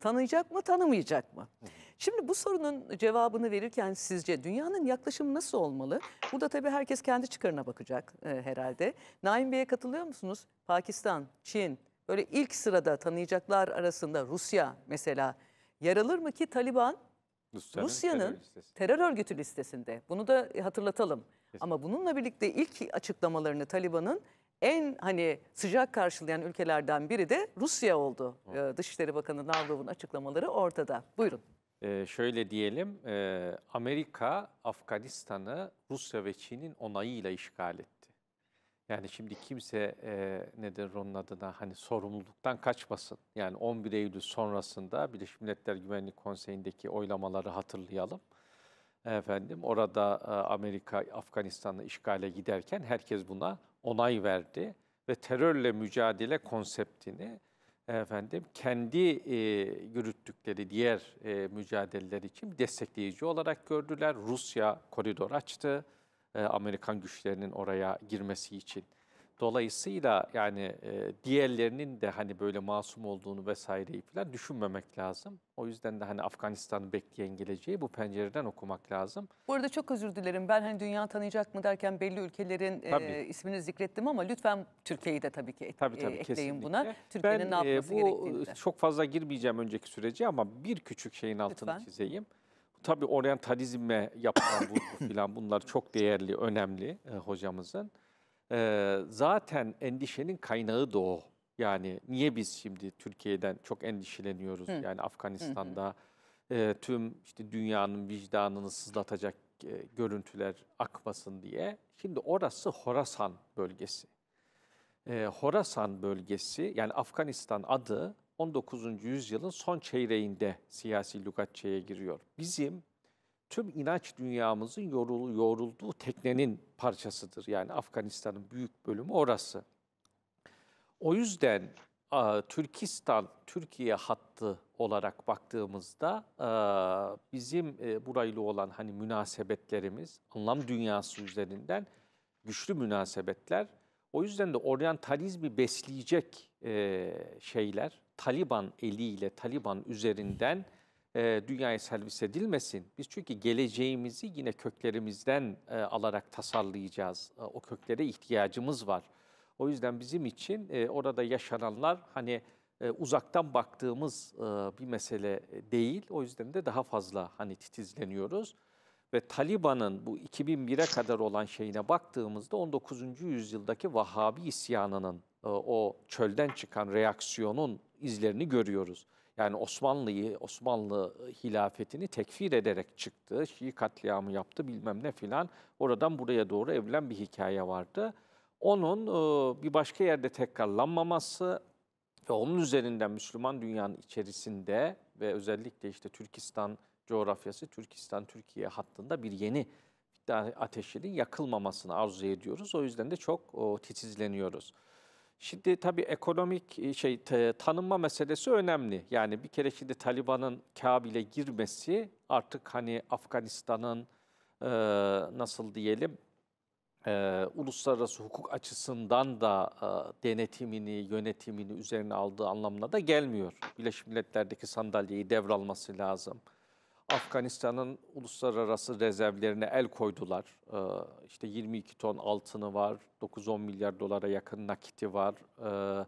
Tanıyacak mı, tanımayacak mı? Şimdi bu sorunun cevabını verirken sizce dünyanın yaklaşımı nasıl olmalı? Burada tabii herkes kendi çıkarına bakacak e, herhalde. Naim Bey'e katılıyor musunuz? Pakistan, Çin, böyle ilk sırada tanıyacaklar arasında Rusya mesela yer alır mı ki Taliban Rusya'nın terör, terör örgütü listesinde. Bunu da hatırlatalım. Kesinlikle. Ama bununla birlikte ilk açıklamalarını Taliban'ın en hani sıcak karşılayan ülkelerden biri de Rusya oldu. Ee, Dışişleri Bakanı Lavrov'un açıklamaları ortada. Buyurun. Ee, şöyle diyelim, e, Amerika Afganistan'ı Rusya ve Çin'in onayıyla işgal etti. Yani şimdi kimse e, nedir onun adına hani sorumluluktan kaçmasın. Yani 11 Eylül sonrasında Birleşmiş Milletler Güvenlik Konseyi'ndeki oylamaları hatırlayalım. Efendim orada e, Amerika Afganistan'ı işgale giderken herkes buna onay verdi ve terörle mücadele konseptini efendim kendi e, yürüttükleri diğer e, mücadeleler için destekleyici olarak gördüler. Rusya koridor açtı e, Amerikan güçlerinin oraya girmesi için. Dolayısıyla yani e, diğerlerinin de hani böyle masum olduğunu vesaireyi falan düşünmemek lazım. O yüzden de hani Afganistan'ı bekleyen geleceği bu pencereden okumak lazım. Bu arada çok özür dilerim. Ben hani dünya tanıyacak mı derken belli ülkelerin e, tabii. e, ismini zikrettim ama lütfen Türkiye'yi de tabii ki et, tabii, tabii, e, ekleyin kesinlikle. buna. Türkiye'nin ne yapması e, bu, de. Çok fazla girmeyeceğim önceki süreci ama bir küçük şeyin altını lütfen. çizeyim. Tabii oryantalizme yapılan bu falan bunlar çok değerli, önemli e, hocamızın e, zaten endişenin kaynağı da o. Yani niye biz şimdi Türkiye'den çok endişeleniyoruz? Hı. Yani Afganistan'da hı hı. E, tüm işte dünyanın vicdanını sızlatacak e, görüntüler akmasın diye. Şimdi orası Horasan bölgesi. E, Horasan bölgesi yani Afganistan adı 19. yüzyılın son çeyreğinde siyasi lügatçeye giriyor. Bizim tüm inanç dünyamızın yorul, yorulduğu teknenin parçasıdır. Yani Afganistan'ın büyük bölümü orası. O yüzden Türkistan, Türkiye hattı olarak baktığımızda bizim e, burayla olan hani münasebetlerimiz, anlam dünyası üzerinden güçlü münasebetler. O yüzden de oryantalizmi besleyecek e, şeyler, Taliban eliyle, Taliban üzerinden e, dünyaya servis edilmesin. Biz çünkü geleceğimizi yine köklerimizden e, alarak tasarlayacağız. E, o köklere ihtiyacımız var. O yüzden bizim için e, orada yaşananlar hani e, uzaktan baktığımız e, bir mesele e, değil. O yüzden de daha fazla hani titizleniyoruz. Ve Taliban'ın bu 2001'e kadar olan şeyine baktığımızda 19. yüzyıldaki Vahabi isyanının e, o çölden çıkan reaksiyonun izlerini görüyoruz yani Osmanlı'yı, Osmanlı ıı, hilafetini tekfir ederek çıktı. Şii katliamı yaptı bilmem ne filan. Oradan buraya doğru evlen bir hikaye vardı. Onun bir başka yerde tekrarlanmaması ve onun üzerinden Müslüman dünyanın içerisinde ve özellikle işte Türkistan coğrafyası, Türkistan-Türkiye hattında bir yeni ateşinin yakılmamasını arzu ediyoruz. O yüzden de çok titizleniyoruz. Şimdi tabii ekonomik e, şey tanınma meselesi önemli. Yani bir kere şimdi Taliban'ın Kabil'e girmesi artık hani Afganistan'ın e, nasıl diyelim e, uluslararası hukuk açısından da e, denetimini, yönetimini üzerine aldığı anlamına da gelmiyor. Birleşmiş Milletler'deki sandalyeyi devralması lazım. Afganistan'ın uluslararası rezervlerine el koydular. Ee, işte 22 ton altını var, 9-10 milyar dolara yakın nakiti var. Ee,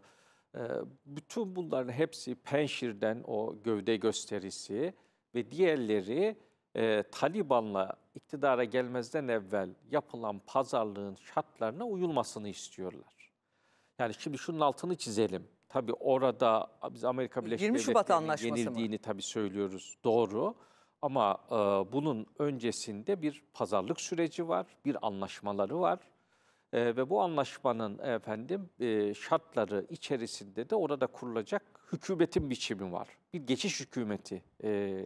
e, bütün bunların hepsi Penşir'den o gövde gösterisi ve diğerleri e, Taliban'la iktidara gelmezden evvel yapılan pazarlığın şartlarına uyulmasını istiyorlar. Yani şimdi şunun altını çizelim. Tabii orada biz Amerika Birleşik Devletleri'nin yenildiğini mı? tabii söylüyoruz. Doğru. Ama e, bunun öncesinde bir pazarlık süreci var, bir anlaşmaları var. E, ve bu anlaşmanın efendim e, şartları içerisinde de orada kurulacak hükümetin biçimi var. Bir geçiş hükümeti e,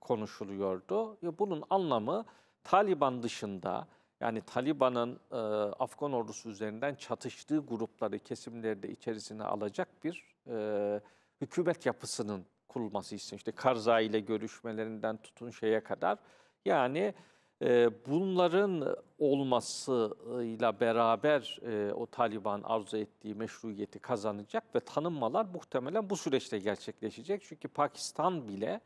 konuşuluyordu. E, bunun anlamı Taliban dışında yani Taliban'ın e, Afgan ordusu üzerinden çatıştığı grupları, kesimleri de içerisine alacak bir e, hükümet yapısının kurulması için işte karza ile görüşmelerinden tutun şeye kadar yani e, bunların olmasıyla beraber e, o Taliban arzu ettiği meşruiyeti kazanacak ve tanınmalar muhtemelen bu süreçte gerçekleşecek. Çünkü Pakistan bile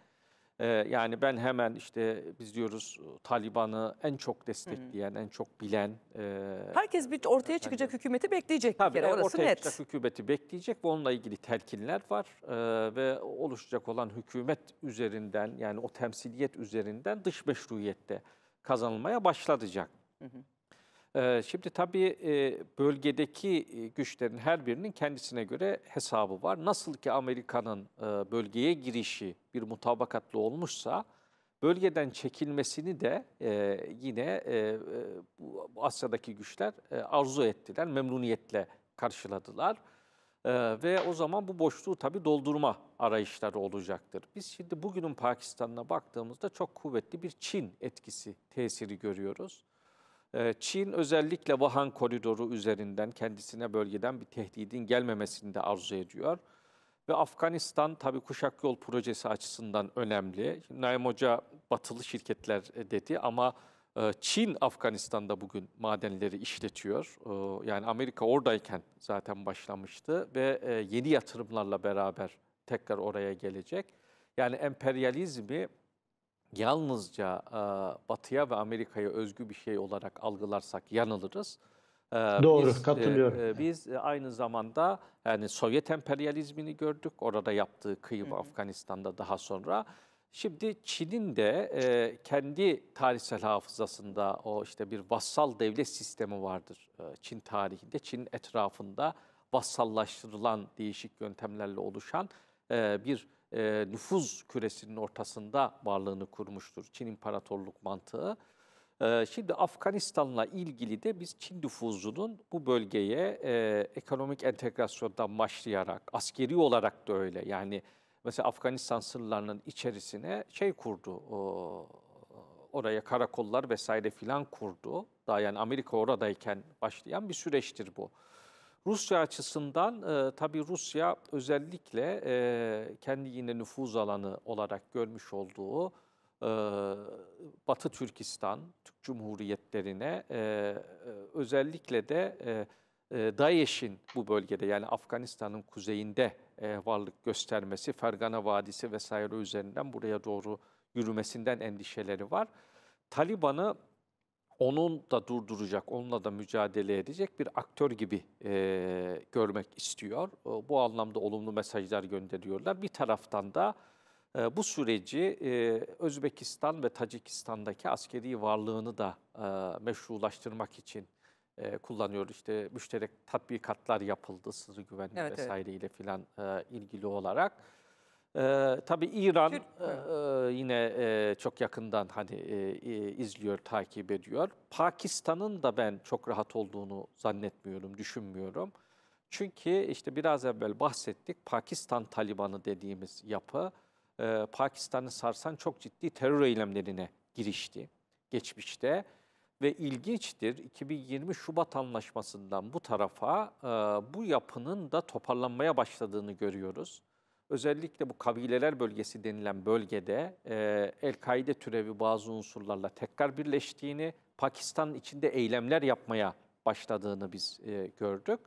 ee, yani ben hemen işte biz diyoruz Taliban'ı en çok destekleyen, en çok bilen... E, Herkes bir ortaya çıkacak hükümeti bekleyecek tabii, bir kere. E, orası ortaya net. çıkacak hükümeti bekleyecek ve onunla ilgili telkinler var. Ee, ve oluşacak olan hükümet üzerinden yani o temsiliyet üzerinden dış meşruiyette kazanılmaya başlanacak. Hı hı. Ee, şimdi tabii e, bölgedeki e, güçlerin her birinin kendisine göre hesabı var. Nasıl ki Amerika'nın e, bölgeye girişi bir mutabakatlı olmuşsa, bölgeden çekilmesini de yine Asya'daki güçler arzu ettiler, memnuniyetle karşıladılar. Ve o zaman bu boşluğu tabii doldurma arayışları olacaktır. Biz şimdi bugünün Pakistan'ına baktığımızda çok kuvvetli bir Çin etkisi, tesiri görüyoruz. Ee, Çin özellikle Wuhan koridoru üzerinden kendisine bölgeden bir tehdidin gelmemesini de arzu ediyor. Ve Afganistan tabii kuşak yol projesi açısından önemli. Naim Hoca batılı şirketler e, dedi ama e, Çin Afganistan'da bugün madenleri işletiyor. Yani Amerika oradayken zaten başlamıştı ve e, yeni yatırımlarla beraber tekrar oraya gelecek. Yani emperyalizmi yalnızca e, Batı'ya ve Amerika'ya özgü bir şey olarak algılarsak yanılırız. E, Doğru, biz, katılıyorum. E, biz aynı zamanda yani Sovyet emperyalizmini gördük. Orada yaptığı kıyım Afganistan'da daha sonra. Şimdi Çin'in de e, kendi tarihsel hafızasında o işte bir vassal devlet sistemi vardır e, Çin tarihinde. Çin etrafında vassallaştırılan değişik yöntemlerle oluşan e, bir e, nüfuz küresinin ortasında varlığını kurmuştur Çin imparatorluk mantığı. E, şimdi Afganistan'la ilgili de biz Çin nüfuzunun bu bölgeye e, ekonomik entegrasyondan başlayarak, askeri olarak da öyle yani mesela Afganistan sınırlarının içerisine şey kurdu, o, oraya karakollar vesaire filan kurdu. Daha yani Amerika oradayken başlayan bir süreçtir bu. Rusya açısından e, tabii Rusya özellikle e, kendi yine nüfuz alanı olarak görmüş olduğu e, Batı Türkistan, Türk Cumhuriyetlerine e, e özellikle de e, e DAEŞ'in bu bölgede yani Afganistan'ın kuzeyinde e, varlık göstermesi, Fergana Vadisi vesaire üzerinden buraya doğru yürümesinden endişeleri var. Taliban'ı onun da durduracak, onunla da mücadele edecek bir aktör gibi e, görmek istiyor. E, bu anlamda olumlu mesajlar gönderiyorlar. Bir taraftan da e, bu süreci e, Özbekistan ve Tacikistan'daki askeri varlığını da e, meşrulaştırmak için e, kullanıyor. İşte müşterek tatbikatlar yapıldı sınır güvenlik evet, vesaireyle evet. filan e, ilgili olarak. E, tabii İran Türk, e, yine e, çok yakından hani e, e, izliyor, takip ediyor. Pakistan'ın da ben çok rahat olduğunu zannetmiyorum, düşünmüyorum. Çünkü işte biraz evvel bahsettik Pakistan Talibanı dediğimiz yapı e, Pakistan'ı sarsan çok ciddi terör eylemlerine girişti geçmişte. Ve ilginçtir 2020 Şubat Anlaşması'ndan bu tarafa e, bu yapının da toparlanmaya başladığını görüyoruz. Özellikle bu kabileler bölgesi denilen bölgede e, El-Kaide türevi bazı unsurlarla tekrar birleştiğini, Pakistan içinde eylemler yapmaya başladığını biz e, gördük.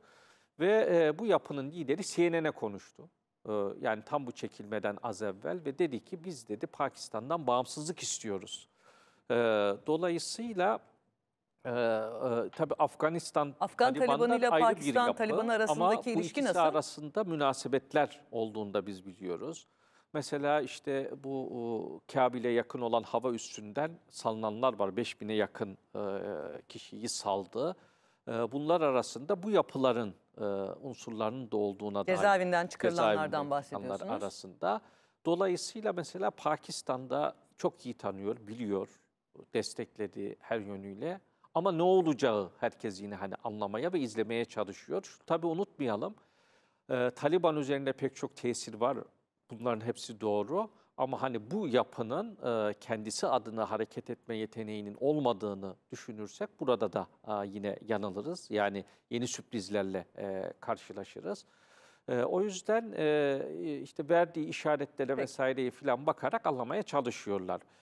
Ve e, bu yapının lideri CNN'e konuştu. E, yani tam bu çekilmeden az evvel ve dedi ki biz dedi Pakistan'dan bağımsızlık istiyoruz. E, dolayısıyla ee, e, tabii Afganistan Afgan Talibanı ile Pakistan yapı, Talibanı arasındaki ama ilişki nasıl? arasında münasebetler olduğunda biz biliyoruz. Mesela işte bu e, Kabil'e yakın olan hava üstünden salınanlar var. 5000'e yakın e, kişiyi saldı. E, bunlar arasında bu yapıların e, unsurlarının da olduğuna dair. Cezaevinden çıkarılanlardan bahsediyorsunuz. arasında. Dolayısıyla mesela Pakistan'da çok iyi tanıyor, biliyor, destekledi her yönüyle. Ama ne olacağı herkes yine hani anlamaya ve izlemeye çalışıyor. Tabii unutmayalım e, Taliban üzerinde pek çok tesir var. Bunların hepsi doğru. Ama hani bu yapının e, kendisi adına hareket etme yeteneğinin olmadığını düşünürsek burada da e, yine yanılırız. Yani yeni sürprizlerle e, karşılaşırız. E, o yüzden e, işte verdiği işaretlere Peki. vesaireye falan bakarak anlamaya çalışıyorlar.